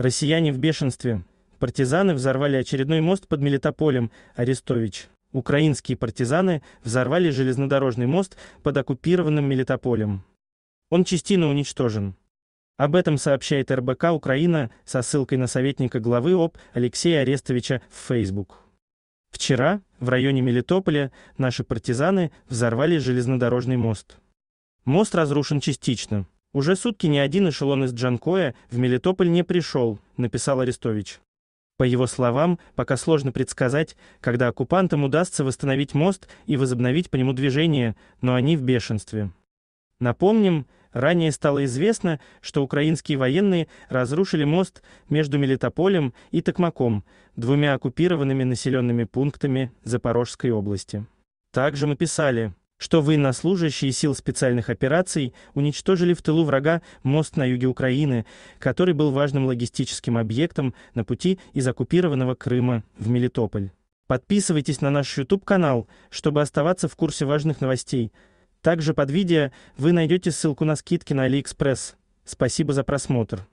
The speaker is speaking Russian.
Россияне в бешенстве. Партизаны взорвали очередной мост под Мелитополем, Арестович. Украинские партизаны взорвали железнодорожный мост под оккупированным Мелитополем. Он частично уничтожен. Об этом сообщает РБК Украина со ссылкой на советника главы ОП Алексея Арестовича в Facebook. Вчера в районе Мелитополя наши партизаны взорвали железнодорожный мост. Мост разрушен частично. Уже сутки ни один эшелон из Джанкоя в Мелитополь не пришел, написал Арестович. По его словам, пока сложно предсказать, когда оккупантам удастся восстановить мост и возобновить по нему движение, но они в бешенстве. Напомним, ранее стало известно, что украинские военные разрушили мост между Мелитополем и Токмаком, двумя оккупированными населенными пунктами Запорожской области. Также мы писали, что военнослужащие сил специальных операций уничтожили в тылу врага мост на юге Украины, который был важным логистическим объектом на пути из оккупированного Крыма в Мелитополь. Подписывайтесь на наш YouTube-канал, чтобы оставаться в курсе важных новостей. Также под видео вы найдете ссылку на скидки на AliExpress. Спасибо за просмотр.